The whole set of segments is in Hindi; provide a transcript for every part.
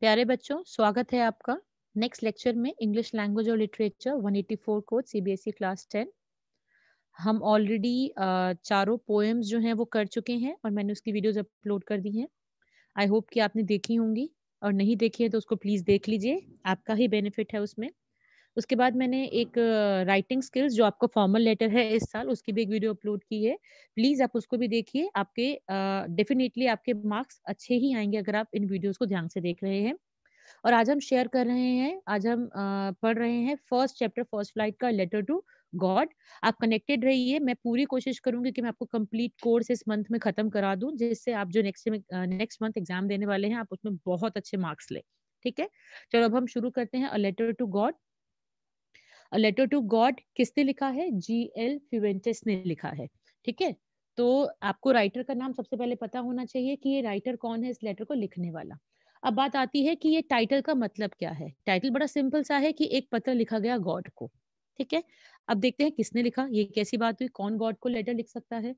प्यारे बच्चों स्वागत है आपका नेक्स्ट लेक्चर में इंग्लिश लैंग्वेज और लिटरेचर 184 कोड सीबीएसई क्लास 10 हम ऑलरेडी चारों पोएम्स जो हैं वो कर चुके हैं और मैंने उसकी वीडियोस अपलोड कर दी हैं आई होप कि आपने देखी होंगी और नहीं देखी है तो उसको प्लीज़ देख लीजिए आपका ही बेनिफिट है उसमें उसके बाद मैंने एक राइटिंग स्किल्स जो आपका फॉर्मल लेटर है इस साल उसकी भी एक वीडियो अपलोड की है प्लीज आप उसको भी देखिए आपके डेफिनेटली आपके मार्क्स अच्छे ही आएंगे अगर आप इन वीडियोज को ध्यान से देख रहे हैं और आज हम शेयर कर रहे हैं आज हम पढ़ रहे हैं फर्स्ट चैप्टर फर्स्ट फ्लाइट का लेटर टू गॉड आप कनेक्टेड रहिए मैं पूरी कोशिश करूंगी कि मैं आपको कंप्लीट कोर्स इस मंथ में खत्म करा दूं जिससे आप जो नेक्स्ट नेक्स्ट मंथ एग्जाम देने वाले हैं आप उसमें बहुत अच्छे मार्क्स लें ठीक है चलो अब हम शुरू करते हैं a letter to God letter to God किसने लिखा है जी एल फ्यूवेंटेस ने लिखा है ठीक है तो आपको राइटर का नाम सबसे पहले पता होना चाहिए कि ये राइटर कौन है इस लेटर को लिखने वाला अब बात आती है कि ये टाइटल का मतलब क्या है टाइटल बड़ा सिंपल सा है कि एक पत्र लिखा गया गॉड को ठीक है अब देखते हैं किसने लिखा ये कैसी बात हुई कौन गॉड को लेटर लिख सकता है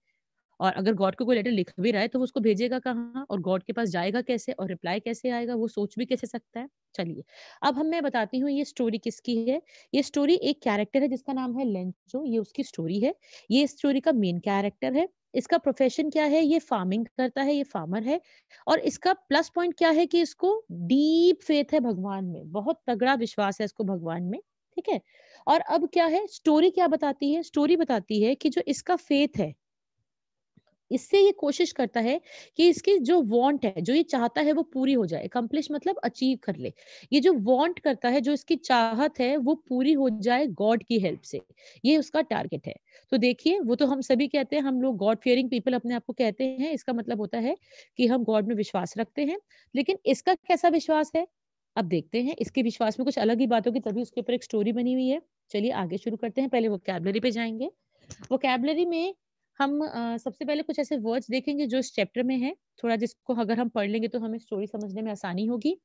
और अगर गॉड को कोई लेटर लिख भी रहा है तो वो उसको भेजेगा कहाँ और गॉड के पास जाएगा कैसे और रिप्लाई कैसे आएगा वो सोच भी कैसे सकता है चलिए अब हम मैं बताती हूँ ये स्टोरी किसकी है ये स्टोरी एक कैरेक्टर है जिसका नाम है लेंचो ये उसकी स्टोरी है ये स्टोरी का मेन कैरेक्टर है इसका प्रोफेशन क्या है ये फार्मिंग करता है ये फार्मर है और इसका प्लस पॉइंट क्या है कि इसको डीप फेथ है भगवान में बहुत तगड़ा विश्वास है इसको भगवान में ठीक है और अब क्या है स्टोरी क्या बताती है स्टोरी बताती है कि जो इसका फेथ है इससे ये कोशिश करता है कि इसकी जो वांट है जो ये चाहता है वो पूरी हो जाए अकम्पलिश मतलब अचीव कर ले ये जो वांट करता है जो इसकी चाहत है वो पूरी हो जाए गॉड की हेल्प से ये उसका टारगेट है तो देखिए वो तो हम सभी कहते हैं हम लोग गॉड फियरिंग पीपल अपने आप को कहते हैं इसका मतलब होता है कि हम गॉड में विश्वास रखते हैं लेकिन इसका कैसा विश्वास है अब देखते हैं इसके विश्वास में कुछ अलग ही बात होगी तभी उसके ऊपर एक स्टोरी बनी हुई है चलिए आगे शुरू करते हैं पहले वोकेबलरी पे जाएंगे वोकेबलरी में हम सबसे पहले कुछ ऐसे वर्ड्स देखेंगे जो इस चैप्टर में है थोड़ा जिसको अगर हम पढ़ लेंगे तो हमें स्टोरी समझने में आसानी होगी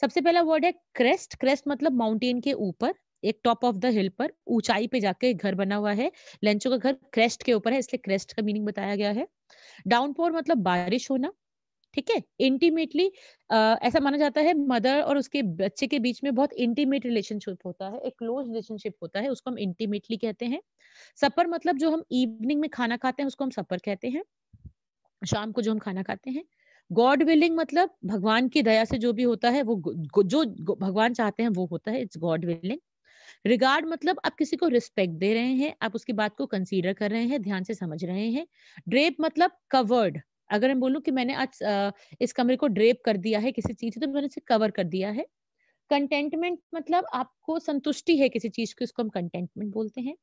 सबसे पहला वर्ड है क्रेस्ट क्रेस्ट मतलब माउंटेन के ऊपर एक टॉप ऑफ द हिल पर ऊंचाई पे जाके एक घर बना हुआ है लंचो का घर क्रेस्ट के ऊपर है इसलिए क्रेस्ट का मीनिंग बताया गया है डाउनपोर मतलब बारिश होना ठीक है इंटीमेटली ऐसा माना जाता है मदर और उसके बच्चे के बीच में बहुत इंटीमेट रिलेशनशिप होता है एक क्लोज रिलेशनशिप होता है उसको हम इंटीमेटली कहते हैं सपर मतलब जो हम इवनिंग में खाना खाते हैं उसको हम सपर कहते हैं शाम को जो हम खाना खाते हैं गॉड विलिंग मतलब भगवान की दया से जो भी होता है वो जो भगवान चाहते हैं वो होता है इट्स गॉड विलिंग रिगार्ड मतलब आप किसी को रिस्पेक्ट दे रहे हैं आप उसकी बात को कंसीडर कर रहे हैं ध्यान से समझ रहे हैं ड्रेप मतलब कवर्ड अगर मैं बोलूं कि मैंने आज इस कमरे को ड्रेप कर दिया है किसी चीज से तो मैंने उसे कवर कर दिया है कंटेंटमेंट मतलब आपको संतुष्टि है किसी चीज की उसको हम कंटेंटमेंट बोलते हैं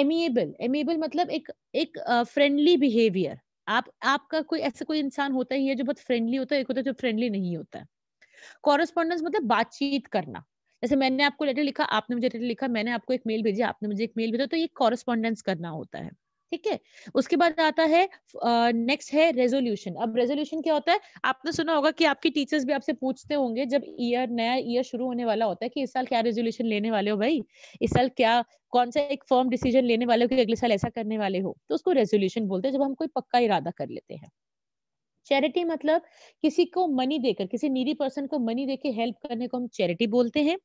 एमिएबल एमिएबल मतलब एक एक फ्रेंडली बिहेवियर आप आपका कोई ऐसा कोई इंसान होता ही है जो बहुत फ्रेंडली होता है एक होता है जो फ्रेंडली नहीं होता है कॉरेस्पॉन्डेंस मतलब बातचीत करना जैसे मैंने आपको लेटर लिखा आपने मुझे लेटर लिखा मैंने आपको एक मेल भेजी आपने मुझे एक मेल भेजा तो ये कॉरेस्पॉन्डेंस करना होता है ठीक है उसके बाद आता है नेक्स्ट है रेजोल्यूशन अब रेजोल्यूशन क्या होता है आपने सुना होगा कि आपके टीचर्स भी आपसे पूछते होंगे जब ईयर नया ईयर शुरू होने वाला होता है कि इस साल क्या रेजोल्यूशन लेने वाले हो भाई इस साल क्या कौन सा एक फॉर्म डिसीजन लेने वाले हो कि अगले साल ऐसा करने वाले हो तो उसको रेजोल्यूशन बोलते हैं जब हम कोई पक्का इरादा कर लेते हैं चैरिटी मतलब किसी को मनी देकर किसी नीडी पर्सन को मनी देकर हेल्प करने को हम चैरिटी बोलते हैं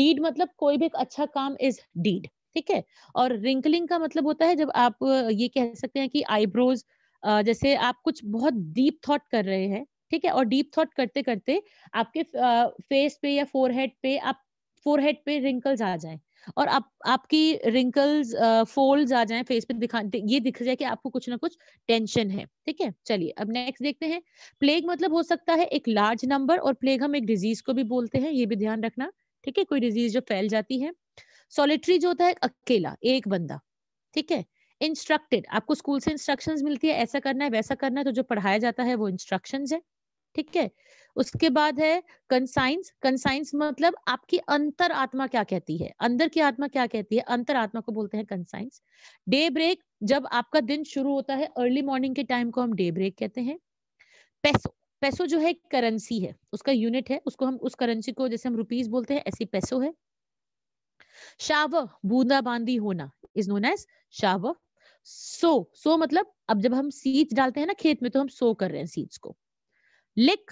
डीड मतलब कोई भी एक अच्छा काम इज डीड ठीक है और रिंकलिंग का मतलब होता है जब आप ये कह सकते हैं कि आईब्रोज जैसे आप कुछ बहुत डीप थॉट कर रहे हैं ठीक है और डीप थॉट करते करते आपके फेस पे या फोरहेड पे आप फोरहेड पे रिंकल्स आ जाए और आप आपकी रिंकल्स फोल्ड आ जाए फेस पे दिखा ये दिख जाए कि आपको कुछ ना कुछ टेंशन है ठीक है चलिए अब नेक्स्ट देखते हैं प्लेग मतलब हो सकता है एक लार्ज नंबर और प्लेग हम एक डिजीज को भी बोलते हैं ये भी ध्यान रखना ठीक है कोई डिजीज जो फैल जाती है सॉलिटरी जो होता है अकेला एक बंदा ठीक है इंस्ट्रक्टेड आपको स्कूल से इंस्ट्रक्शन मिलती है ऐसा करना है वैसा करना है तो जो पढ़ाया जाता है वो इंस्ट्रक्शन है ठीक है उसके बाद है कंसाइंस कंसाइंस मतलब आपकी अंतर आत्मा क्या कहती है अंदर की आत्मा क्या कहती है अंतर आत्मा को बोलते हैं कंसाइंस डे ब्रेक जब आपका दिन शुरू होता है अर्ली मॉर्निंग के टाइम को हम डे ब्रेक कहते हैं पैसो पैसो जो है करेंसी है उसका यूनिट है उसको हम उस करेंसी को जैसे हम रुपीज बोलते हैं ऐसी पैसो है शावर बूंदाबांदी होना is known as shower so so मतलब अब जब हम सीड्स डालते हैं ना खेत में तो हम सो कर रहे हैं सीड्स को लिक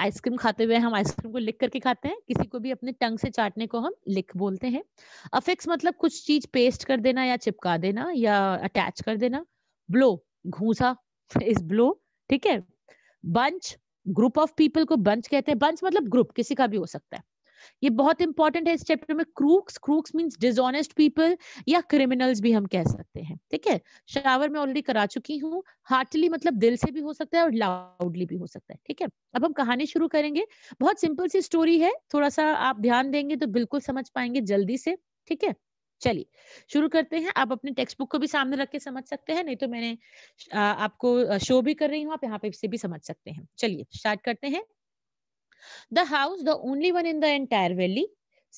आइसक्रीम खाते हुए हम आइसक्रीम को लिक करके खाते हैं किसी को भी अपने टंग से चाटने को हम लिक बोलते हैं अफिक्स मतलब कुछ चीज पेस्ट कर देना या चिपका देना या अटैच कर देना ब्लो घूसा इज ब्लो ठीक है बंच ग्रुप ऑफ पीपल को बंच कहते हैं बंच मतलब ग्रुप किसी का भी हो सकता है ये बहुत इंपॉर्टेंट है इस चैप्टर में crooks crooks means dishonest people या क्रिमिनल्स भी हम कह सकते हैं ठीक है शावर में ऑलरेडी करा चुकी हूँ हार्टली मतलब दिल से भी हो सकता है और लाउडली भी हो सकता है ठीक है अब हम कहानी शुरू करेंगे बहुत सिंपल सी स्टोरी है थोड़ा सा आप ध्यान देंगे तो बिल्कुल समझ पाएंगे जल्दी से ठीक है चलिए शुरू करते हैं आप अपने टेक्स्ट बुक को भी सामने रख के समझ सकते हैं नहीं तो मैंने आपको शो भी कर रही हूँ आप यहाँ पे इसे भी समझ सकते हैं चलिए स्टार्ट करते हैं the house the only one in the entire valley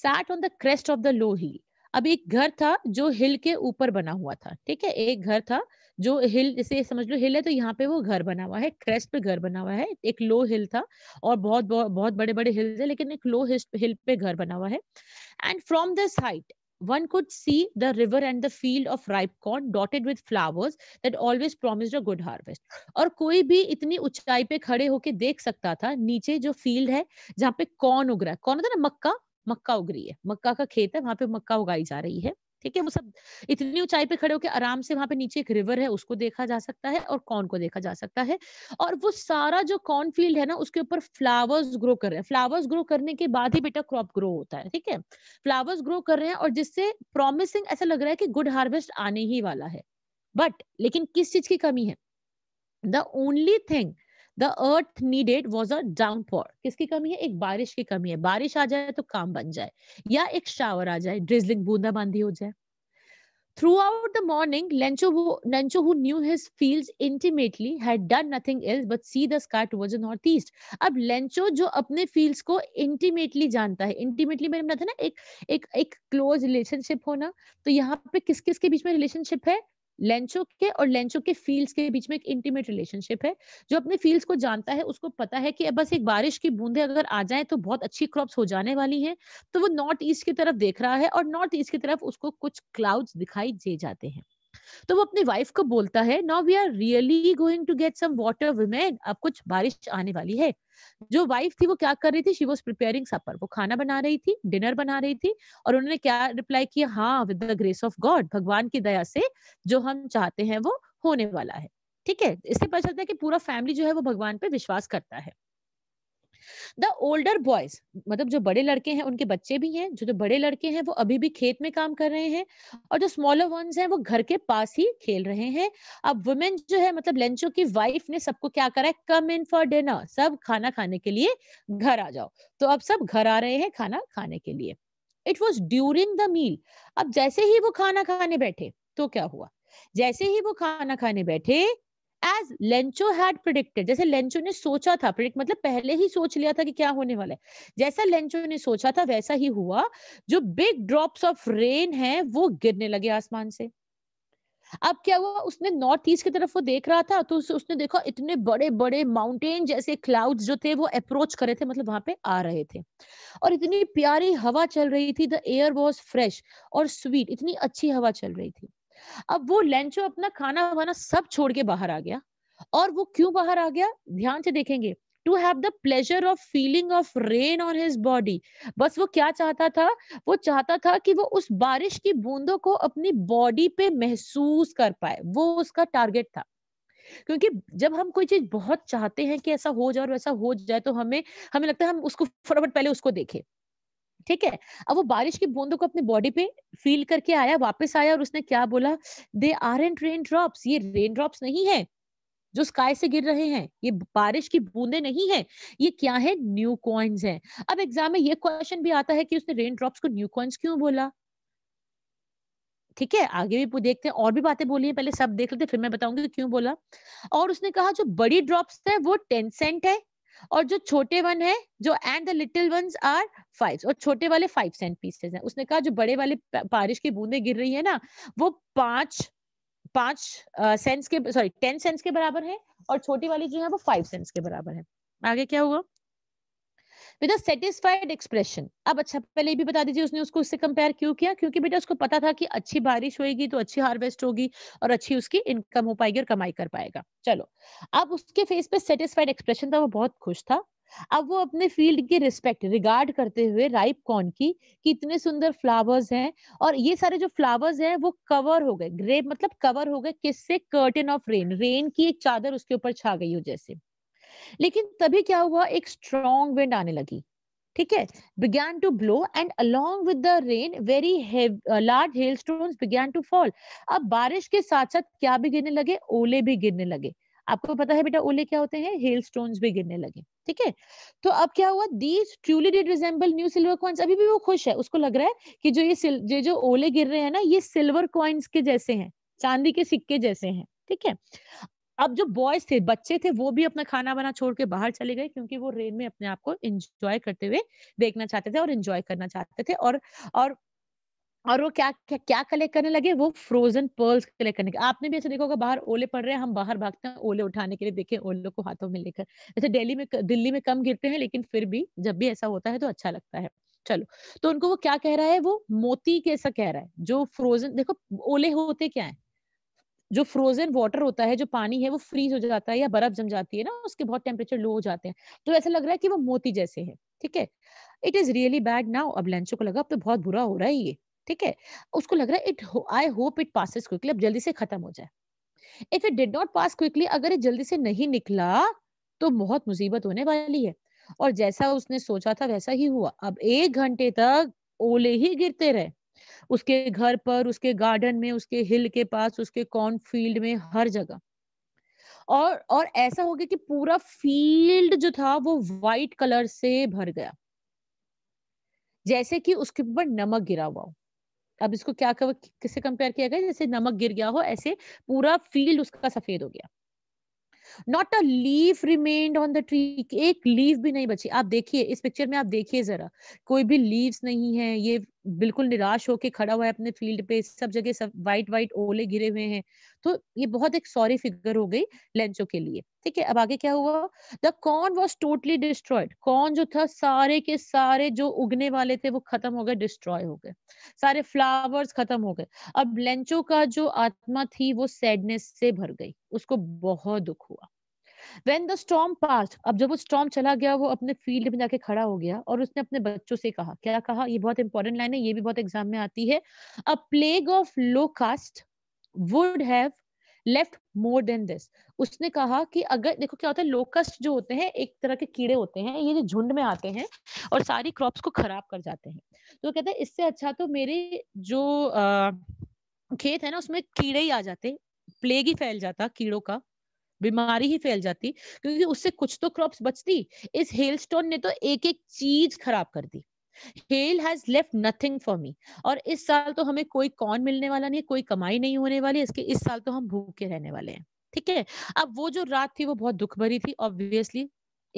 sat on the crest of the low hill अब एक घर था जो हिल के ऊपर बना हुआ था ठीक है एक घर था जो हिल जैसे समझ लो हिल है तो यहाँ पे वो घर बना हुआ है क्रेस्ट पे घर बना हुआ है एक लो हिल था और बहुत बहुत, बहुत बड़े बड़े हिल है लेकिन एक लो हिल पे घर बना हुआ है and from this height one could see the river and the field of ripe corn dotted with flowers that always promised a good harvest. और कोई भी इतनी ऊंचाई पे खड़े होके देख सकता था नीचे जो फील्ड है जहाँ पे कॉर्न उग रहा है कॉर्न होता है ना मक्का मक्का उग रही है मक्का का खेत है वहां पे मक्का उगाई जा रही है ठीक है वो सब इतनी ऊंचाई पे खड़े होकर आराम से वहां पे नीचे एक रिवर है उसको देखा जा सकता है और कॉर्न को देखा जा सकता है और वो सारा जो कॉर्न फील्ड है ना उसके ऊपर फ्लावर्स ग्रो कर रहे हैं फ्लावर्स ग्रो करने के बाद ही बेटा क्रॉप ग्रो होता है ठीक है फ्लावर्स ग्रो कर रहे हैं और जिससे प्रॉमिसिंग ऐसा लग रहा है कि गुड हार्वेस्ट आने ही वाला है बट लेकिन किस चीज की कमी है the only thing the earth needed was a downpour किसकी कमी है एक बारिश की कमी है बारिश आ जाए तो काम बन जाए या एक शावर आ जाए ड्रिजलिंग बूंदाबांदी हो जाए throughout the morning Lencho who knew his field intimately had done nothing else but see the sky towards the north east अब लेंचो जो अपने फील्ड्स को इंटीमेटली जानता है इंटीमेटली मैंने मतलब ना एक एक एक क्लोज रिलेशनशिप होना तो यहाँ पे किस किस के बीच में रिलेशनशिप है लेंचो के और लेंचो के फील्ड्स के बीच में एक इंटीमेट रिलेशनशिप है जो अपने फील्ड्स को जानता है उसको पता है कि बस एक बारिश की बूंदे अगर आ जाए तो बहुत अच्छी क्रॉप्स हो जाने वाली हैं तो वो नॉर्थ ईस्ट की तरफ देख रहा है और नॉर्थ ईस्ट की तरफ उसको कुछ क्लाउड्स दिखाई दे जाते हैं तो वो अपनी वाइफ को बोलता है now we are really going to get some water women अब कुछ बारिश आने वाली है जो वाइफ थी वो क्या कर रही थी शी वॉज प्रिपेयरिंग सपर वो खाना बना रही थी डिनर बना रही थी और उन्होंने क्या रिप्लाई किया हाँ with the grace of God भगवान की दया से जो हम चाहते हैं वो होने वाला है ठीक है इससे पता चलता है कि पूरा फैमिली जो है वो भगवान पे विश्वास करता है द ओल्डर बॉयज मतलब जो बड़े लड़के हैं उनके बच्चे भी हैं जो जो बड़े लड़के हैं वो अभी भी खेत में काम कर रहे हैं और जो स्मॉलर वंस हैं वो घर के पास ही खेल रहे हैं अब वुमेन जो है मतलब लेंचो की वाइफ ने सबको क्या करा है कम इन फॉर डिनर सब खाना खाने के लिए घर आ जाओ तो अब सब घर आ रहे हैं खाना खाने के लिए it was during the meal अब जैसे ही वो खाना खाने बैठे तो क्या हुआ जैसे ही वो खाना खाने बैठे एज लेंचो हैड प्रिडिक्टेड जैसे लेंचो ने सोचा था प्रिडिक्ट मतलब पहले ही सोच लिया था कि क्या होने वाला है जैसा लेंचो ने सोचा था वैसा ही हुआ जो बिग ड्रॉप्स ऑफ रेन है वो गिरने लगे आसमान से अब क्या हुआ उसने नॉर्थ ईस्ट की तरफ वो देख रहा था तो उस, उसने देखा इतने बड़े बड़े माउंटेन जैसे क्लाउड्स जो थे वो अप्रोच कर रहे थे मतलब वहां पे आ रहे थे और इतनी प्यारी हवा चल रही थी द एयर वॉज फ्रेश और स्वीट इतनी अच्छी हवा चल रही थी अब वो लेंचो अपना खाना वाना सब छोड़ के बाहर आ गया और वो क्यों बाहर आ गया ध्यान से देखेंगे to have the pleasure of feeling of rain on his body बस वो क्या चाहता था वो चाहता था कि वो उस बारिश की बूंदों को अपनी बॉडी पे महसूस कर पाए वो उसका टारगेट था क्योंकि जब हम कोई चीज बहुत चाहते हैं कि ऐसा हो जाए और वैसा हो जाए तो हमें हमें लगता है हम उसको फटाफट पहले उसको देखें ठीक है अब वो बारिश की बूंदों को अपने बॉडी पे फील करके आया वापस आया और उसने क्या बोला they are and raindrops ये रेन ड्रॉप्स नहीं है जो स्काई से गिर रहे हैं ये बारिश की बूंदे नहीं है ये क्या है न्यू कॉइन्स है अब एग्जाम में ये क्वेश्चन भी आता है कि उसने रेन ड्रॉप्स को न्यू कॉइन्स क्यों बोला ठीक है आगे भी देखते हैं और भी बातें बोली है पहले सब देख लेते फिर मैं बताऊंगी क्यों बोला और उसने कहा जो बड़ी ड्रॉप्स है वो टेन सेंट है और जो छोटे वन है जो and the little one are five और छोटे वाले फाइव सेंट पीसेस हैं उसने कहा जो बड़े वाले बारिश की बूंदे गिर रही है ना वो पांच पांच सेंट्स के सॉरी टेन सेंट्स के बराबर है और छोटी वाली जो है वो फाइव सेंट्स के बराबर है आगे क्या हुआ विद अ सेटिस्फाइड एक्सप्रेशन अब अच्छा पहले भी बता दीजिए उसने उसको उससे कंपेयर क्यों किया क्योंकि बेटा उसको पता था कि अच्छी बारिश होगी तो अच्छी हार्वेस्ट होगी और अच्छी उसकी इनकम हो पाएगी और कमाई कर पाएगा चलो अब उसके फेस पे सेटिस्फाइड एक्सप्रेशन था वो बहुत खुश था अब वो अपने फील्ड के रिस्पेक्ट रिगार्ड करते हुए राइप कॉर्न की कि इतने सुंदर फ्लावर्स हैं और ये सारे जो फ्लावर्स हैं वो कवर हो गए ग्रेप मतलब कवर हो गए किससे कर्टन ऑफ रेन रेन की एक चादर उसके ऊपर छा गई हो जैसे लेकिन तभी क्या हुआ एक स्ट्रॉन्ग विंड आने लगी ठीक है began to blow and along with the rain very large hailstone began to fall अब बारिश के साथ साथ क्या भी गिरने लगे ओले भी गिरने लगे आपको पता है बेटा ओले क्या होते हैं हेल स्टोन भी गिरने लगे ठीक है तो अब क्या हुआ these truly did resemble new silver coins अभी भी वो खुश है उसको लग रहा है कि जो ये जो, जो ओले गिर रहे हैं ना ये सिल्वर कॉइन्स के जैसे हैं चांदी के सिक्के जैसे हैं ठीक है अब जो बॉयज थे बच्चे थे वो भी अपना खाना बना छोड़ के बाहर चले गए क्योंकि वो रेन में अपने आप को इंजॉय करते हुए देखना चाहते थे और इंजॉय करना चाहते थे और और और वो क्या क्या, क्या कलेक्ट करने लगे वो फ्रोजन पर्ल्स कलेक्ट करने के आपने भी ऐसे देखा होगा बाहर ओले पड़ रहे हैं हम बाहर भागते हैं ओले उठाने के लिए देखे ओलों को हाथों में लेकर ऐसे दिल्ली में दिल्ली में कम गिरते हैं लेकिन फिर भी जब भी ऐसा होता है तो अच्छा लगता है चलो तो उनको वो क्या कह रहा है वो मोती कैसा कह रहा है जो फ्रोजन देखो ओले होते क्या है जो फ्रोजन वाटर होता है जो पानी है वो फ्रीज हो जाता है या बर्फ जम जाती है ना उसके बहुत टेम्परेचर लो हो जाते हैं तो ऐसा लग रहा है कि वो मोती जैसे है ठीक है it is really bad now अब लेंचो को लगा अब तो बहुत बुरा हो रहा है ये ठीक है उसको लग रहा है it I hope it passes quickly अब जल्दी से खत्म हो जाए if it did not pass quickly अगर ये जल्दी से नहीं निकला तो बहुत मुसीबत होने वाली है और जैसा उसने सोचा था वैसा ही हुआ अब एक घंटे तक ओले ही गिरते रहे उसके घर पर उसके गार्डन में उसके हिल के पास उसके कॉर्न फील्ड में हर जगह और और ऐसा हो गया कि पूरा फील्ड जो था वो वाइट कलर से भर गया जैसे कि उसके ऊपर नमक गिरा हुआ हो अब इसको क्या किससे कंपेयर किया गया जैसे नमक गिर गया हो ऐसे पूरा फील्ड उसका सफेद हो गया not a leaf remained on the tree एक लीव भी नहीं बची आप देखिए इस पिक्चर में आप देखिए जरा कोई भी लीव्स नहीं है ये बिल्कुल निराश होके खड़ा हुआ है अपने फील्ड पे सब जगह सब वाइट वाइट ओले गिरे हुए हैं तो ये बहुत एक सॉरी फिगर हो गई लेंचो के लिए ठीक है अब आगे क्या हुआ the corn was totally destroyed corn जो था सारे के सारे जो उगने वाले थे वो खत्म हो गए डिस्ट्रॉय हो गए सारे फ्लावर्स खत्म हो गए अब लेंचो का जो आत्मा थी वो सैडनेस से भर गई उसको बहुत दुख हुआ When the storm passed, अब जब वो स्टॉम चला गया वो अपने फील्ड में जाके खड़ा हो गया और उसने अपने बच्चों से कहा क्या कहा ये बहुत इंपॉर्टेंट लाइन है ये भी बहुत एग्जाम में आती है a plague of locusts would have left more than this उसने कहा कि अगर देखो क्या होता है लोकस्ट जो होते हैं एक तरह के कीड़े होते हैं ये जो झुंड में आते हैं और सारी क्रॉप्स को खराब कर जाते हैं तो कहते हैं इससे अच्छा तो मेरे जो खेत है ना उसमें कीड़े ही आ जाते प्लेग ही फैल जाता कीड़ों का बीमारी ही फैल जाती क्योंकि उससे कुछ तो क्रॉप्स बचती इस हेलस्टोन ने तो एक एक चीज खराब कर दी hell has left nothing for me और इस साल तो हमें कोई कौन मिलने वाला नहीं कोई कमाई नहीं होने वाली इसके इस साल तो हम भूखे रहने वाले हैं ठीक है अब वो जो रात थी वो बहुत दुख भरी थी ऑब्वियसली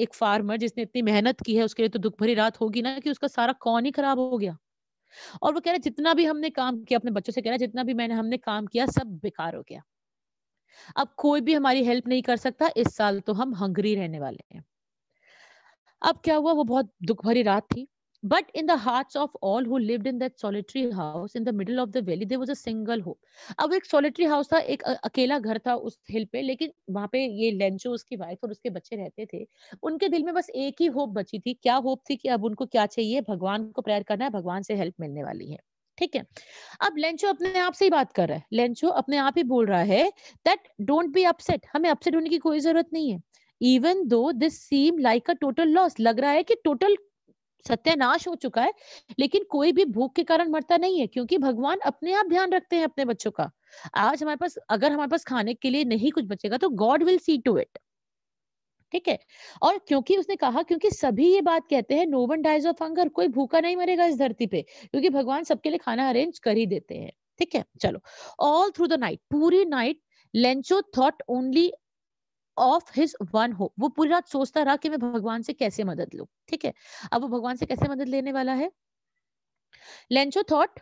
एक फार्मर जिसने इतनी मेहनत की है उसके लिए तो दुख भरी रात होगी ना कि उसका सारा कौन ही खराब हो गया और वो कह रहे जितना भी हमने काम किया अपने बच्चों से कह रहा जितना भी मैंने हमने काम किया सब बेकार हो गया अब कोई भी हमारी हेल्प नहीं कर सकता इस साल तो हम हंगरी रहने वाले हैं अब क्या हुआ वो बहुत दुख भरी रात थी But in the hearts of all who lived in that solitary house in the middle of the valley, there was a single hope. अब एक solitary house था एक अकेला घर था उस हिल पे लेकिन वहां पे ये लेंचो उसकी वाइफ और उसके बच्चे रहते थे उनके दिल में बस एक ही होप बची थी क्या होप थी कि अब उनको क्या चाहिए भगवान को प्रेयर करना है भगवान से हेल्प मिलने वाली है ठीक है अब लेंचो अपने आप से ही बात कर रहा है लेंचो अपने आप ही बोल रहा है दैट डोंट बी अपसेट हमें अपसेट होने की कोई जरूरत नहीं है even though this seem like a total loss लग रहा है कि टोटल सत्यानाश हो चुका है लेकिन कोई भी भूख के कारण मरता नहीं है क्योंकि भगवान अपने आप ध्यान रखते हैं अपने बच्चों का आज हमारे पास अगर हमारे पास खाने के लिए नहीं कुछ बचेगा तो God will see to it ठीक है और क्योंकि उसने कहा क्योंकि सभी ये बात कहते हैं no one dies of hunger कोई भूखा नहीं मरेगा इस धरती पे क्योंकि भगवान सबके लिए खाना अरेंज कर ही देते हैं ठीक है चलो ऑल थ्रू द नाइट पूरी night Lencho thought only of his one hope वो पूरी रात सोचता रहा कि मैं भगवान से कैसे मदद लू ठीक है अब वो भगवान से कैसे मदद लेने वाला है Lencho thought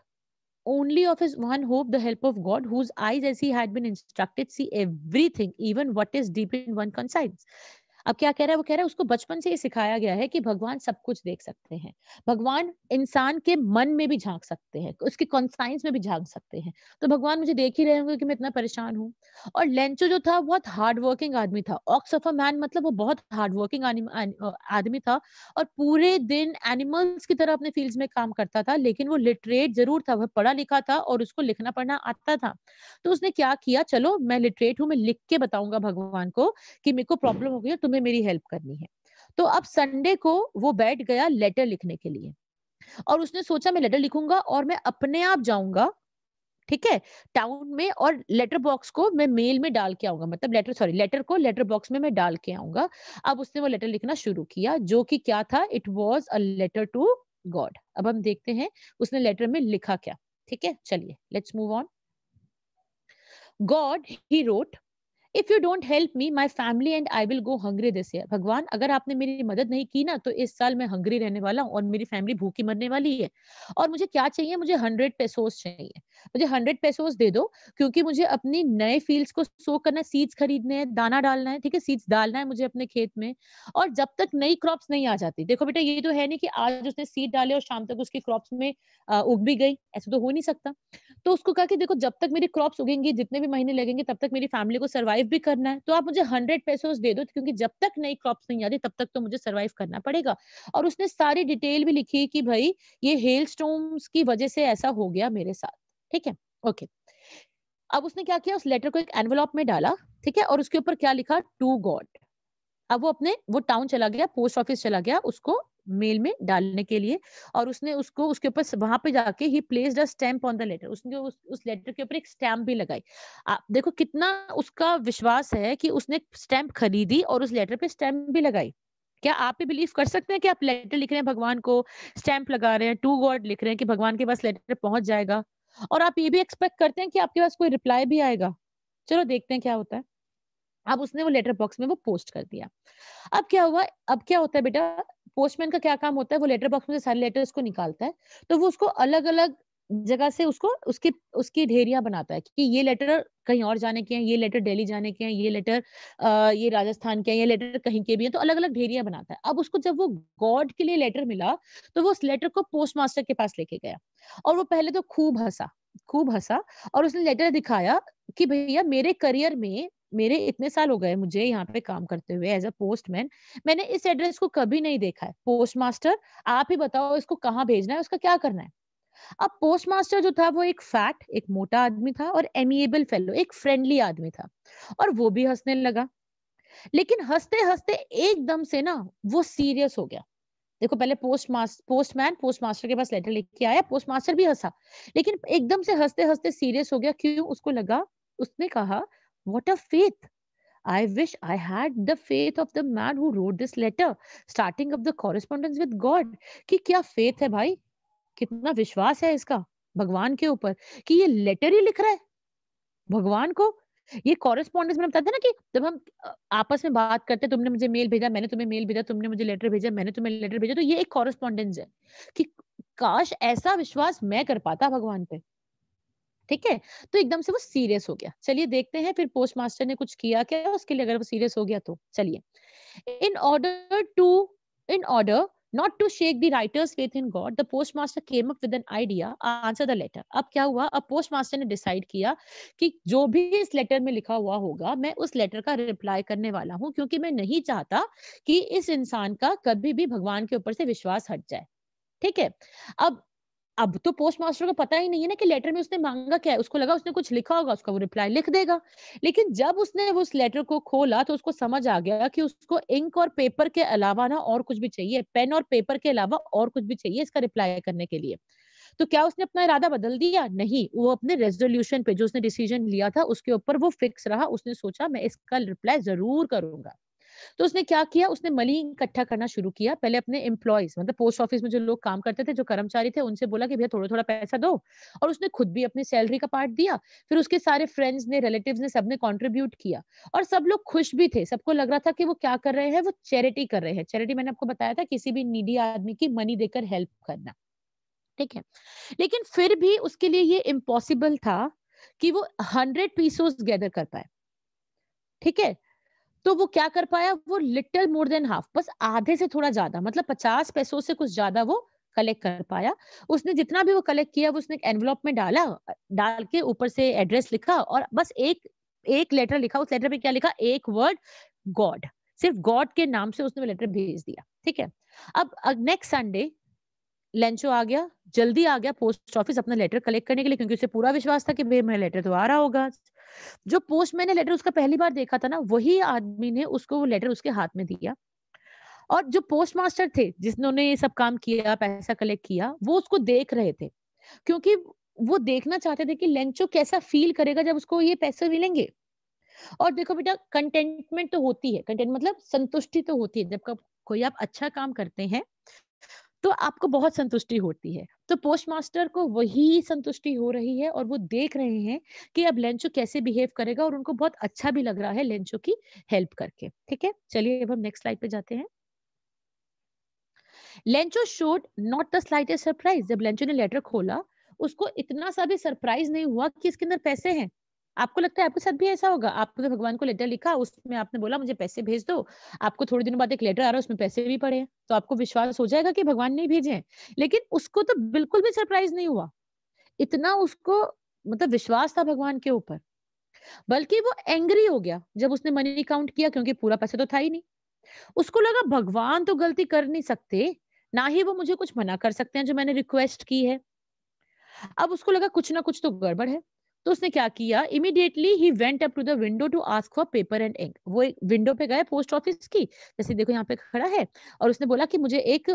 only of his one hope the help of god whose eyes as he had been instructed see everything even what is deep in one conscience अब क्या कह रहा है वो कह रहा है उसको बचपन से ये सिखाया गया है कि भगवान सब कुछ देख सकते हैं भगवान इंसान के मन में भी झांक सकते हैं उसके कॉन्साइंस में भी झांक सकते हैं तो भगवान मुझे देख ही रहे होंगे कि मैं इतना परेशान हूँ और लेंचो जो था बहुत हार्ड वर्किंग आदमी था ऑक्स ऑफ अ मैन मतलब वो बहुत हार्ड वर्किंग आदमी था और पूरे दिन एनिमल्स की तरह अपने फील्ड में काम करता था लेकिन वो लिटरेट जरूर था वह पढ़ा लिखा था और उसको लिखना पढ़ना आता था तो उसने क्या किया चलो मैं लिटरेट हूँ मैं लिख के बताऊंगा भगवान को कि मेरे को प्रॉब्लम हो गई है तो तुम्हें मेरी हेल्प करनी है तो अब संडे को वो बैठ गया लेटर लिखने के लिए और उसने सोचा मैं लेटर लिखूंगा और मैं अपने आप जाऊंगा ठीक है टाउन में और लेटर बॉक्स को मैं मेल में डाल के आऊंगा मतलब लेटर सॉरी लेटर को लेटर बॉक्स में मैं डाल के आऊंगा अब उसने वो लेटर लिखना शुरू किया जो कि क्या था it was a letter to God अब हम देखते हैं उसने लेटर में लिखा क्या ठीक है चलिए let's move on God he wrote if you don't help me my family and I will go hungry this year भगवान अगर आपने मेरी मदद नहीं की ना तो इस साल मैं हंग्री रहने वाला हूँ और मेरी फैमिली भूखी मरने वाली है और मुझे क्या चाहिए मुझे हंड्रेड पेसोस चाहिए मुझे हंड्रेड पेसोस दे दो क्योंकि मुझे अपनी नए फील्ड को सो करना है सीड्स खरीदने हैं दाना डालना है ठीक है सीड्स डालना है मुझे अपने खेत में और जब तक नई क्रॉप नहीं आ जाती देखो बेटा ये तो है नहीं कि आज उसने सीड डाले और शाम तक उसकी क्रॉप में उग भी गई ऐसा तो हो नहीं सकता तो उसको कहा कि देखो जब तक मेरी क्रॉप उगेंगी जितने भी महीने लगेंगे तब तक मेरी फैमिली को सर्वाइव भी करना है तो आप मुझे हंड्रेड पेसोस दे दो क्योंकि जब तक नई क्रॉप नहीं आती तब तक तो मुझे सर्वाइव करना पड़ेगा और उसने सारी डिटेल भी लिखी कि भाई ये हेल की वजह से ऐसा हो गया मेरे साथ ठीक है ओके अब उसने क्या किया उस लेटर को एक एनवलॉप में डाला ठीक है और उसके ऊपर क्या लिखा टू गॉड अब वो अपने वो टाउन चला गया पोस्ट ऑफिस चला गया उसको मेल में डालने के लिए और उसने उसको उसके ऊपर वहां पे जाके he place the stamp on the letter उसने उस, उस लेटर के ऊपर एक स्टैम्प भी लगाई आप देखो कितना उसका विश्वास है कि उसने स्टैम्प खरीदी और उस लेटर पे स्टैम्प भी लगाई क्या आप भी बिलीव कर सकते हैं कि आप लेटर लिख रहे हैं भगवान को स्टैंप लगा रहे हैं टू गॉड लिख रहे हैं कि भगवान के पास लेटर पहुंच जाएगा और आप ये भी एक्सपेक्ट करते हैं कि आपके पास कोई रिप्लाई भी आएगा चलो देखते हैं क्या होता है अब उसने वो लेटर बॉक्स में वो पोस्ट कर दिया अब क्या हुआ अब क्या होता है बेटा पोस्टमैन का क्या काम होता है वो लेटर बॉक्स में से सारे लेटर्स को निकालता है तो वो उसको अलग अलग जगह से उसको उसकी उसकी ढेरिया बनाता है कि ये लेटर कहीं और जाने के हैं ये लेटर दिल्ली जाने के हैं ये लेटर ये राजस्थान के हैं ये लेटर कहीं के भी हैं तो अलग अलग ढेरिया बनाता है अब उसको जब वो गॉड के लिए लेटर मिला तो वो उस लेटर को पोस्ट मास्टर के पास लेके गया और वो पहले तो खूब हंसा खूब हंसा और उसने लेटर दिखाया कि भैया मेरे करियर में मेरे इतने साल हो गए मुझे यहाँ पे काम करते हुए एज अ पोस्टमैन मैंने इस एड्रेस को कभी नहीं देखा है पोस्ट आप ही बताओ इसको कहाँ भेजना है उसका क्या करना है अब पोस्ट जो था वो एक फैट एक मोटा आदमी था और एमिएबल फेलो एक फ्रेंडली आदमी था और वो भी हंसने लगा लेकिन हंसते हंसते एकदम से ना वो सीरियस हो गया देखो पहले postmaster postman postmaster के पास लेटर लेके आया पोस्ट मास्टर भी हंसा लेकिन एकदम से हंसते हंसते सीरियस हो गया क्यों उसको लगा उसने कहा What a faith! I wish I had the faith of the man who wrote this letter, starting up the correspondence with God. कि क्या faith है भाई कितना विश्वास है इसका भगवान के ऊपर कि ये letter ही लिख रहा है भगवान को ये कॉरेस्पॉन्डेंस में बताते ना कि जब हम आपस में बात करते हैं तुमने मुझे मेल भेजा मैंने तुम्हें मेल भेजा तुमने मुझे लेटर भेजा मैंने तुम्हें लेटर भेजा तो ये एक कॉरेस्पॉन्डेंस है कि काश ऐसा विश्वास मैं कर पाता भगवान पे ठीक है तो एकदम से वो सीरियस हो गया चलिए देखते हैं फिर पोस्ट मास्टर ने कुछ किया क्या उसके लिए अगर वो सीरियस हो गया तो चलिए in order to in order not to shake the writer's faith in god the postmaster came up with an idea answer the letter अब क्या हुआ अब postmaster ने decide किया कि जो भी इस letter में लिखा हुआ होगा मैं उस letter का reply करने वाला हूँ क्योंकि मैं नहीं चाहता कि इस इंसान का कभी भी भगवान के ऊपर से विश्वास हट जाए ठीक है अब अब तो पोस्ट मास्टर को पता ही नहीं है ना कि लेटर में उसने मांगा क्या है उसको लगा उसने कुछ लिखा होगा उसका वो रिप्लाई लिख देगा लेकिन जब उसने उस लेटर को खोला तो उसको समझ आ गया कि उसको इंक और पेपर के अलावा ना और कुछ भी चाहिए पेन और पेपर के अलावा और कुछ भी चाहिए इसका रिप्लाई करने के लिए तो क्या उसने अपना इरादा बदल दिया नहीं वो अपने रेजोल्यूशन पे जो उसने डिसीजन लिया था उसके ऊपर वो फिक्स रहा उसने सोचा मैं इसका रिप्लाई जरूर करूंगा तो उसने क्या किया उसने मनी इकट्ठा करना शुरू किया पहले अपने एम्प्लॉयज मतलब पोस्ट ऑफिस में जो लोग काम करते थे जो कर्मचारी थे उनसे बोला कि भैया थोड़ा थोड़ा पैसा दो और उसने खुद भी अपनी सैलरी का पार्ट दिया फिर उसके सारे फ्रेंड्स ने रिलेटिव ने सबने कॉन्ट्रीब्यूट किया और सब लोग खुश भी थे सबको लग रहा था कि वो क्या कर रहे हैं वो चैरिटी कर रहे हैं चैरिटी मैंने आपको बताया था किसी भी नीडी आदमी की मनी देकर हेल्प करना ठीक है लेकिन फिर भी उसके लिए ये इम्पॉसिबल था कि वो हंड्रेड पीसोस गैदर कर पाए ठीक है तो वो क्या कर पाया वो लिटिल मोर देन हाफ बस आधे से थोड़ा ज्यादा मतलब पचास पैसों से कुछ ज्यादा वो कलेक्ट कर पाया उसने जितना भी वो कलेक्ट किया वो उसने एनवलॉप में डाला डाल के ऊपर से एड्रेस लिखा और बस एक एक लेटर लिखा उस लेटर में क्या लिखा एक वर्ड गॉड सिर्फ गॉड के नाम से उसने लेटर भेज दिया ठीक है अब नेक्स्ट संडे लंचो आ गया जल्दी आ गया पोस्ट ऑफिस अपना लेटर कलेक्ट करने के लिए क्योंकि उसे पूरा विश्वास था कि भाई मेरा लेटर तो आ रहा होगा जो पोस्ट मैंने लेटर उसका पहली बार देखा था ना वही आदमी ने उसको वो लेटर उसके हाथ में दिया और जो पोस्ट मास्टर थे जिन्होंने ये सब काम किया पैसा कलेक्ट किया वो उसको देख रहे थे क्योंकि वो देखना चाहते थे कि लेंचो कैसा फील करेगा जब उसको ये पैसे मिलेंगे और देखो बेटा कंटेंटमेंट तो होती है कंटेंट मतलब संतुष्टि तो होती है जब कोई आप अच्छा काम करते हैं तो आपको बहुत संतुष्टि होती है तो पोस्ट मास्टर को वही संतुष्टि हो रही है और वो देख रहे हैं कि अब लेंचो कैसे बिहेव करेगा और उनको बहुत अच्छा भी लग रहा है लेंचो की हेल्प करके ठीक है चलिए अब हम नेक्स्ट स्लाइड पे जाते हैं Lencho showed not the slightest surprise जब लेंचो ने लेटर खोला उसको इतना सा भी सरप्राइज नहीं हुआ कि इसके अंदर पैसे हैं आपको लगता है आपके साथ भी ऐसा होगा आपने तो भगवान को लेटर लिखा उसमें आपने बोला मुझे पैसे भेज दो आपको थोड़े दिनों बाद एक लेटर आ रहा है उसमें पैसे भी पड़े तो आपको विश्वास हो जाएगा कि भगवान नहीं भेजे हैं लेकिन उसको तो बिल्कुल भी सरप्राइज नहीं हुआ इतना उसको मतलब विश्वास था भगवान के ऊपर बल्कि वो एंग्री हो गया जब उसने मनी काउंट किया क्योंकि पूरा पैसा तो था ही नहीं उसको लगा भगवान तो गलती कर नहीं सकते ना ही वो मुझे कुछ मना कर सकते हैं जो मैंने रिक्वेस्ट की है अब उसको लगा कुछ ना कुछ तो गड़बड़ है तो उसने क्या किया इमीडिएटली ही went up to the window to ask for paper and ink वो एक विंडो पे गए पोस्ट ऑफिस की जैसे देखो यहाँ पे खड़ा है और उसने बोला कि मुझे एक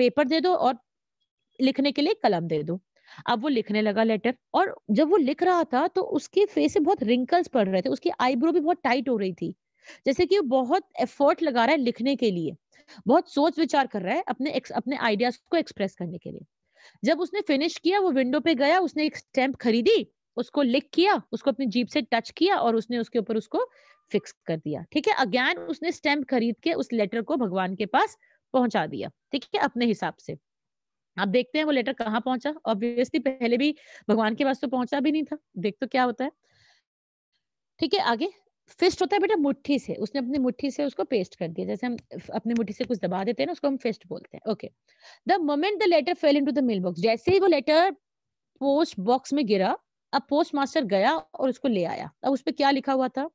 पेपर दे दो और लिखने के लिए कलम दे दो अब वो लिखने लगा लेटर और जब वो लिख रहा था तो उसके फेस से बहुत रिंकल्स पड़ रहे थे उसकी आईब्रो भी बहुत टाइट हो रही थी जैसे कि वो बहुत एफर्ट लगा रहा है लिखने के लिए बहुत सोच विचार कर रहा है अपने अपने आइडियाज को एक्सप्रेस करने के लिए जब उसने फिनिश किया वो विंडो पे गया उसने एक स्टैंप खरीदी उसको लिख किया उसको अपनी जीप से टच किया और उसने उसके ऊपर उसको फिक्स कर दिया ठीक है अज्ञान उसने स्टैम्प खरीद के उस लेटर को भगवान के पास पहुंचा दिया ठीक है अपने हिसाब से आप देखते हैं वो लेटर कहाँ पहुंचा ऑब्वियसली पहले भी भगवान के पास तो पहुंचा भी नहीं था देख तो क्या होता है ठीक है आगे फिस्ट होता है बेटा मुट्ठी से उसने अपनी मुट्ठी से उसको पेस्ट कर दिया जैसे हम अपनी मुट्ठी से कुछ दबा देते हैं ना उसको हम फिस्ट बोलते हैं okay the moment the letter fell into the mail box जैसे ही वो लेटर पोस्ट बॉक्स में गिरा अब पोस्ट मास्टर गया और उसको ले आया अब उस पर क्या लिखा हुआ था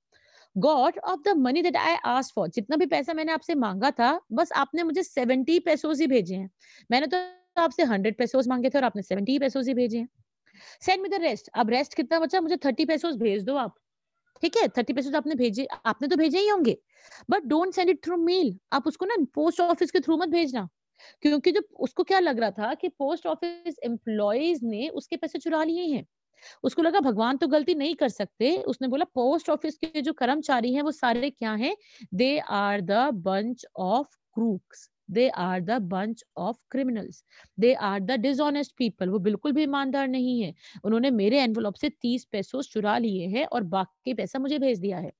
God of the money that I ask for जितना भी पैसा मैंने आपसे मांगा था बस आपने मुझे सेवेंटी पैसोज ही भेजे हैं मैंने तो आपसे हंड्रेड पैसोज मांगे थे और आपने सेवेंटी पैसोज ही भेजे हैं सेंड मी द रेस्ट अब रेस्ट कितना बचा मुझे थर्टी पैसोज भेज दो आप ठीक है थर्टी पैसे आपने भेजे आपने तो भेजे ही होंगे but don't send it through mail आप उसको ना पोस्ट ऑफिस के थ्रू मत भेजना क्योंकि जो उसको क्या लग रहा था कि पोस्ट ऑफिस एम्प्लॉयज ने उसके पैसे चुरा लिए हैं उसको लगा भगवान तो गलती नहीं कर सकते उसने बोला पोस्ट ऑफिस के जो कर्मचारी हैं वो सारे क्या हैं they are the bunch of crooks they are the bunch of criminals they are the dishonest people वो बिल्कुल भी ईमानदार नहीं है उन्होंने मेरे एनवलॉप से तीस पैसों चुरा लिए हैं और बाकी पैसा मुझे भेज दिया है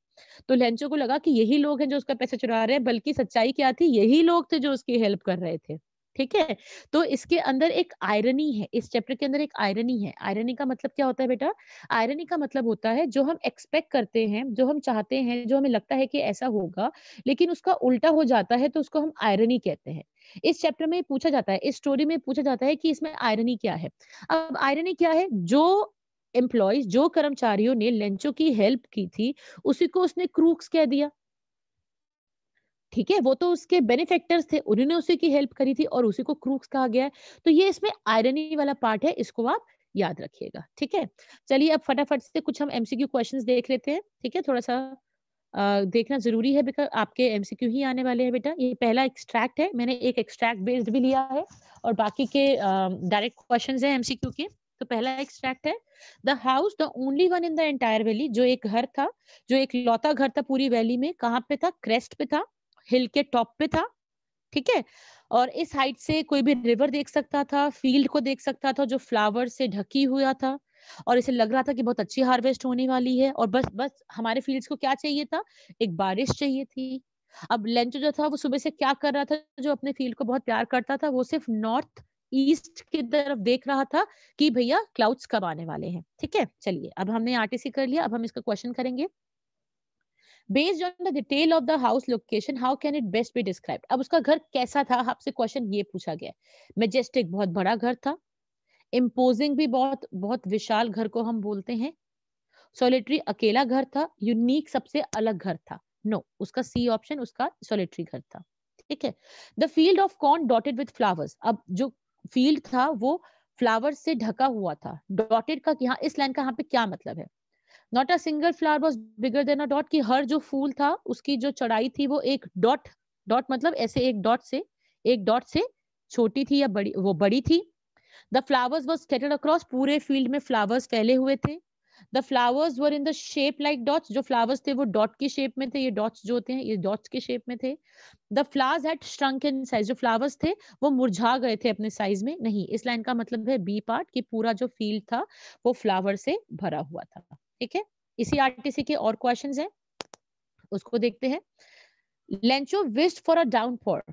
तो लेंचो को लगा कि यही लोग हैं जो उसका पैसा चुरा रहे हैं बल्कि सच्चाई क्या थी यही लोग थे जो उसकी हेल्प कर रहे थे ठीक है तो इसके अंदर एक आयरनी है इस चैप्टर के अंदर एक आयरनी है आयरनी का मतलब क्या होता है बेटा आयरनी का मतलब होता है जो हम एक्सपेक्ट करते हैं जो हम चाहते हैं जो हमें लगता है कि ऐसा होगा लेकिन उसका उल्टा हो जाता है तो उसको हम आयरनी कहते हैं इस चैप्टर में पूछा जाता है इस स्टोरी में पूछा जाता है कि इसमें आयरनी क्या है अब आयरनी क्या है जो एम्प्लॉयज जो कर्मचारियों ने लंचो की हेल्प की थी उसी को उसने क्रूक्स कह दिया ठीक है वो तो उसके बेनिफेक्टर्स थे उन्होंने उसी की हेल्प करी थी और उसी को क्रूक्स कहा गया है तो ये इसमें आयरनी वाला पार्ट है इसको आप याद रखिएगा ठीक है चलिए अब फटाफट से कुछ हम एमसीक्यू क्वेश्चंस देख लेते हैं ठीक है थोड़ा सा आ, देखना जरूरी है बिकॉज आपके एमसीक्यू ही आने वाले हैं बेटा ये पहला एक्सट्रैक्ट है मैंने एक एक्सट्रैक्ट बेस्ड भी लिया है और बाकी के डायरेक्ट क्वेश्चंस हैं एमसीक्यू के तो पहला एक्सट्रैक्ट है the house the only one in the entire valley जो एक घर था जो एक लौता घर था पूरी वैली में कहाँ पे था क्रेस्ट पे था हिल के टॉप पे था ठीक है और इस हाइट से कोई भी रिवर देख सकता था फील्ड को देख सकता था जो फ्लावर से ढकी हुआ था और इसे लग रहा था कि बहुत अच्छी हार्वेस्ट होने वाली है और बस बस हमारे फील्ड्स को क्या चाहिए था एक बारिश चाहिए थी अब लेंचो जो था वो सुबह से क्या कर रहा था जो अपने फील्ड को बहुत प्यार करता था वो सिर्फ नॉर्थ ईस्ट की तरफ देख रहा था कि भैया क्लाउड्स कब आने वाले हैं ठीक है चलिए अब हमने आरटीसी कर लिया अब हम इसका क्वेश्चन करेंगे based on the detail of the house location how can it best be describe अब उसका घर कैसा था आपसे क्वेश्चन ये पूछा गया मेजेस्टिक बहुत बड़ा घर था इम्पोजिंग भी बहुत बहुत विशाल घर को हम बोलते हैं सोलिटरी अकेला घर था यूनिक सबसे अलग घर था नो no, उसका सी ऑप्शन उसका सोलिटरी घर था ठीक है the field of corn dotted with flowers अब जो फील्ड था वो फ्लावर्स से ढका हुआ था डॉटेड का यहाँ इस लाइन का यहाँ पे क्या मतलब है not a single flower was bigger than a dot की हर जो फूल था उसकी जो चढ़ाई थी वो एक डॉट डॉट मतलब ऐसे एक डॉट से एक डॉट से छोटी थी या बड़ी वो बड़ी थी the flowers was scattered across पूरे फील्ड में फ्लावर्स फैले हुए थे the flowers were in the shape like dots जो फ्लावर्स थे वो डॉट की शेप में थे ये डॉट्स जो होते हैं ये डॉट्स के शेप में थे the flowers had shrunk in size जो फ्लावर्स थे वो मुरझा गए थे अपने साइज में नहीं इस लाइन का मतलब है बी पार्ट कि पूरा जो फील्ड था वो फ्लावर से भरा हुआ था ठीक है इसी आरटीसी के और क्वेश्चन है उसको देखते हैं Lencho wished for a downpour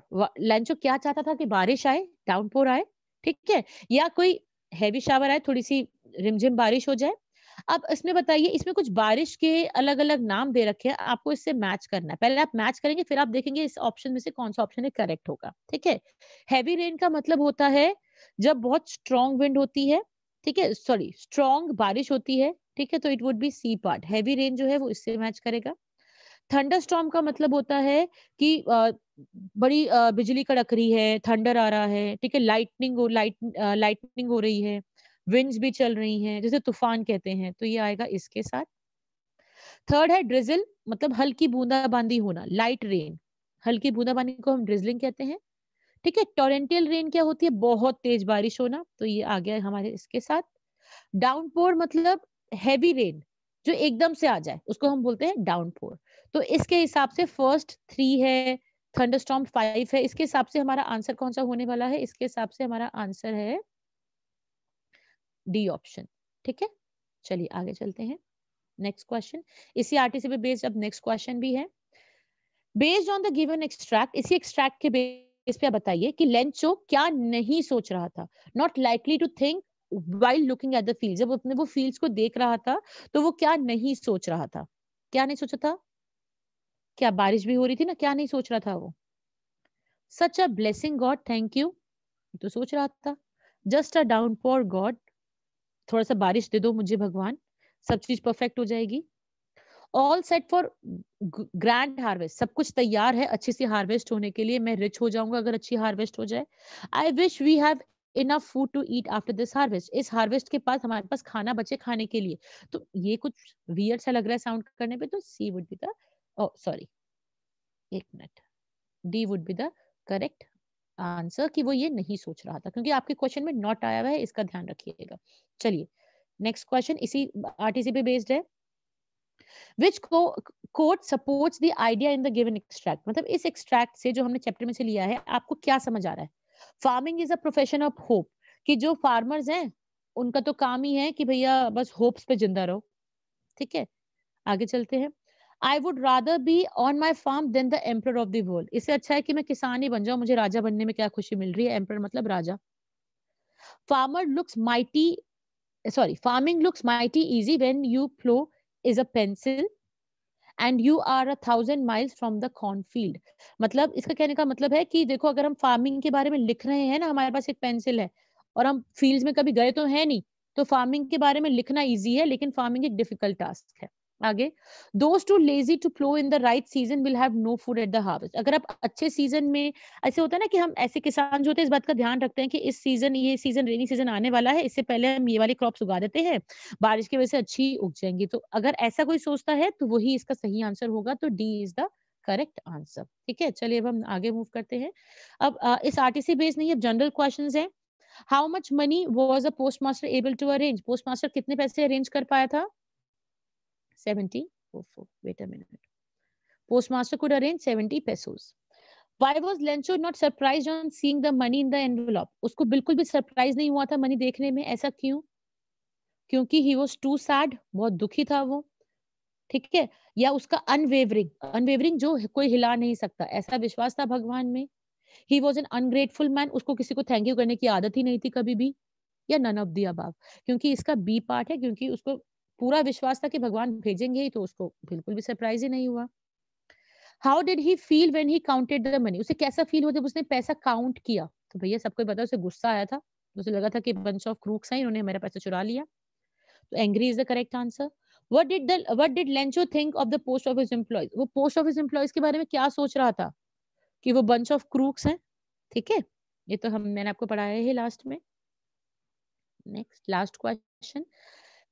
Lencho क्या चाहता था कि बारिश आए डाउनपोर आए ठीक है या कोई हैवी शावर आए थोड़ी सी रिमझिम बारिश हो जाए अब इसमें बताइए इसमें कुछ बारिश के अलग अलग नाम दे रखे हैं आपको इससे मैच करना है पहले आप मैच करेंगे फिर आप देखेंगे इस ऑप्शन में से कौन सा ऑप्शन है करेक्ट होगा ठीक है हैवी रेन का मतलब होता है जब बहुत स्ट्रॉन्ग विंड होती है ठीक है सॉरी स्ट्रॉन्ग बारिश होती है ठीक है तो it would be C part heavy rain जो है वो इससे मैच करेगा थंडर स्टॉम का मतलब होता है कि आ, बड़ी आ, बिजली कड़क रही है थंडर आ रहा है ठीक है लाइटनिंग लाइट लाइटनिंग हो रही है विंड्स भी चल रही हैं जैसे तूफान कहते हैं तो ये आएगा इसके साथ थर्ड है ड्रिजल मतलब हल्की बूंदाबांदी होना लाइट रेन हल्की बूंदाबांदी को हम ड्रिजलिंग कहते हैं ठीक है टोरेंटियल रेन क्या होती है बहुत तेज बारिश होना तो ये आ गया हमारे इसके साथ डाउनपोर मतलब हैवी रेन जो एकदम से आ जाए उसको हम बोलते हैं डाउनपोर तो इसके हिसाब से फर्स्ट थ्री है थंडरस्टॉर्म फाइव है इसके हिसाब से हमारा आंसर कौन सा होने वाला है इसके हिसाब से हमारा आंसर है डी ऑप्शन ठीक है चलिए आगे चलते हैं नेक्स्ट क्वेश्चन इसी आरटीसी पे बेस्ड अब नेक्स्ट क्वेश्चन भी है based on the given extract इसी एक्सट्रैक्ट के बेस पे आप बताइए कि लेंचो क्या नहीं सोच रहा था not likely to think while looking at the field जब अपने वो फील्ड को देख रहा था तो वो क्या नहीं सोच रहा था क्या नहीं सोचा था क्या बारिश भी हो रही थी ना क्या नहीं सोच रहा था वो such a blessing God thank you तो सोच रहा था just a downpour God थोड़ा सा बारिश दे दो मुझे भगवान सब चीज परफेक्ट हो जाएगी all set for grand harvest सब कुछ तैयार है अच्छे से हार्वेस्ट होने के लिए मैं रिच हो जाऊंगा अगर अच्छी हार्वेस्ट हो जाए I wish we have enough food to eat after this harvest इस हार्वेस्ट के पास हमारे पास खाना बचे खाने के लिए तो ये कुछ वियर सा लग रहा है साउंड करने पे तो C would be the sorry एक minute D would be the correct answer कि वो ये नहीं सोच रहा था क्योंकि आपके क्वेश्चन में नॉट आया हुआ है इसका ध्यान रखिएगा चलिए नेक्स्ट क्वेश्चन इसी आरटीसी पे बेस्ड है which quote supports the idea in the given extract मतलब इस extract से जो हमने chapter में से लिया है आपको क्या समझ आ रहा है farming is a profession of hope कि जो फार्मर्स हैं उनका तो काम ही है कि भैया बस होप्स पे जिंदा रहो ठीक है आगे चलते हैं I would rather be on my farm than the emperor of the world इससे अच्छा है कि मैं किसान ही बन जाऊं मुझे राजा बनने में क्या खुशी मिल रही है एम्पर मतलब राजा farmer looks mighty sorry farming looks mighty easy when you plough is a pencil and you are a thousand miles from the field मतलब इसका कहने का मतलब है कि देखो अगर हम फार्मिंग के बारे में लिख रहे हैं ना हमारे पास एक पेंसिल है और हम फील्ड में कभी गए तो है नहीं तो फार्मिंग के बारे में लिखना ईजी है लेकिन फार्मिंग एक डिफिकल्ट टास्क है आगे दोस्त too lazy to plough in the right season will have no food at the harvest अगर आप अच्छे सीजन में ऐसे होता है ना कि हम ऐसे किसान जो होते हैं इस बात का ध्यान रखते हैं कि इस सीजन ये सीजन रेनी सीजन आने वाला है इससे पहले हम ये वाली क्रॉप उगा देते हैं बारिश की वजह से अच्छी उग जाएंगी तो अगर ऐसा कोई सोचता है तो वही इसका सही आंसर होगा तो D is the correct answer ठीक है चलिए अब हम आगे मूव करते हैं अब आ, इस आरटीसी बेस्ड नहीं अब जनरल क्वेश्चन है how much money was a postmaster able to arrange master कितने पैसे अरेंज कर पाया था 1704. Wait a minute. Postmaster could arrange 70 pesos. Why was Lencho not surprised on seeing the money in the envelope? उसको बिल्कुल भी surprise नहीं हुआ था money देखने में ऐसा क्यों क्योंकि he was too sad, बहुत दुखी था वो ठीक है या उसका unwavering unwavering जो कोई हिला नहीं सकता ऐसा विश्वास था भगवान में he was an ungrateful man उसको किसी को thank you करने की आदत ही नहीं थी कभी भी या none of the above क्योंकि इसका B part है क्योंकि उसको पूरा विश्वास था कि भगवान भेजेंगे ही तो उसको बिल्कुल भी सरप्राइज ही नहीं हुआ how did he feel when he counted the money उसे कैसा फील हुआ जब उसने पैसा काउंट किया तो भैया सबको पता उसे गुस्सा आया था उसे लगा था कि बंच ऑफ क्रूक्स हैं इन्होंने मेरा पैसा चुरा लिया तो angry is the correct answer what did the what did Lencho think of the post of his employees वो पोस्ट ऑफ हिज एम्प्लॉइज के बारे में क्या सोच रहा था कि वो बंच ऑफ क्रूक्स हैं ठीक है ये तो हम मैंने आपको पढ़ाया है लास्ट में नेक्स्ट लास्ट क्वेश्चन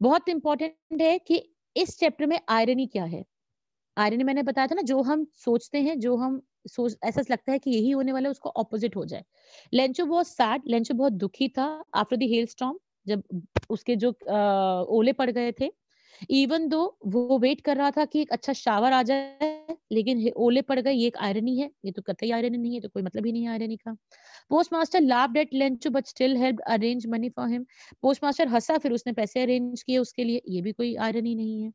बहुत इंपॉर्टेंट है कि इस चैप्टर में आयरनी क्या है आयरनी मैंने बताया था ना जो हम सोचते हैं जो हम सोच ऐसा लगता है कि यही होने वाला है उसको ऑपोजिट हो जाए लेंचो बहुत सैड लेंचो बहुत दुखी था आफ्टर दी हेल स्टॉम जब उसके जो आ, ओले पड़ गए थे इवन दो वो वेट कर रहा था कि एक अच्छा शावर आ जाए लेकिन ओले पड़ गए ये एक आयरनी है ये तो कतई आयरनी नहीं है तो कोई मतलब ही नहीं है आयरनी का पोस्ट मास्टर लाभ डेट Lencho but still help arrange money for him postmaster हंसा फिर उसने पैसे अरेंज किए उसके लिए ये भी कोई आयरनी नहीं है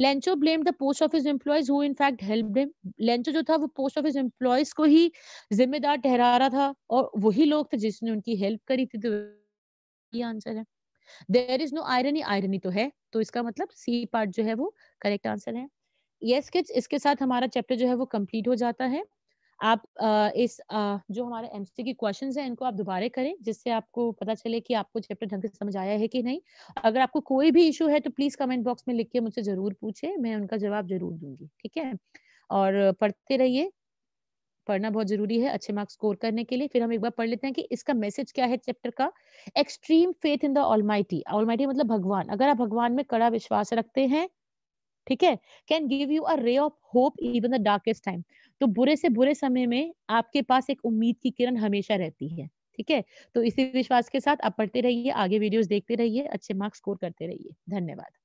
Lencho blame the post office employees who in fact help him Lencho जो था वो पोस्ट ऑफिस एम्प्लॉयज को ही जिम्मेदार ठहरा रहा था और वही लोग थे जिसने उनकी हेल्प करी थी तो ये आंसर है there is no irony irony तो है तो इसका मतलब सी पार्ट जो है वो करेक्ट आंसर है ये yes, किड्स इसके साथ हमारा चैप्टर जो है वो कंप्लीट हो जाता है आप आ, इस आ, जो हमारे एमसी की क्वेश्चन है इनको आप दोबारा करें जिससे आपको पता चले कि आपको चैप्टर ढंग से समझ आया है कि नहीं अगर आपको कोई भी इशू है तो प्लीज कमेंट बॉक्स में लिख के मुझसे जरूर पूछे मैं उनका जवाब जरूर दूंगी ठीक है और पढ़ते रहिए पढ़ना बहुत जरूरी है अच्छे मार्क्स स्कोर करने के लिए फिर हम एक बार पढ़ लेते हैं कि इसका मैसेज क्या है चैप्टर का extreme faith in the almighty almighty मतलब भगवान अगर आप भगवान में कड़ा विश्वास रखते हैं ठीक है can give you a ray of hope even the darkest time तो बुरे से बुरे समय में आपके पास एक उम्मीद की किरण हमेशा रहती है ठीक है तो इसी विश्वास के साथ आप पढ़ते रहिए आगे वीडियोस देखते रहिए अच्छे मार्क्स स्कोर करते रहिए धन्यवाद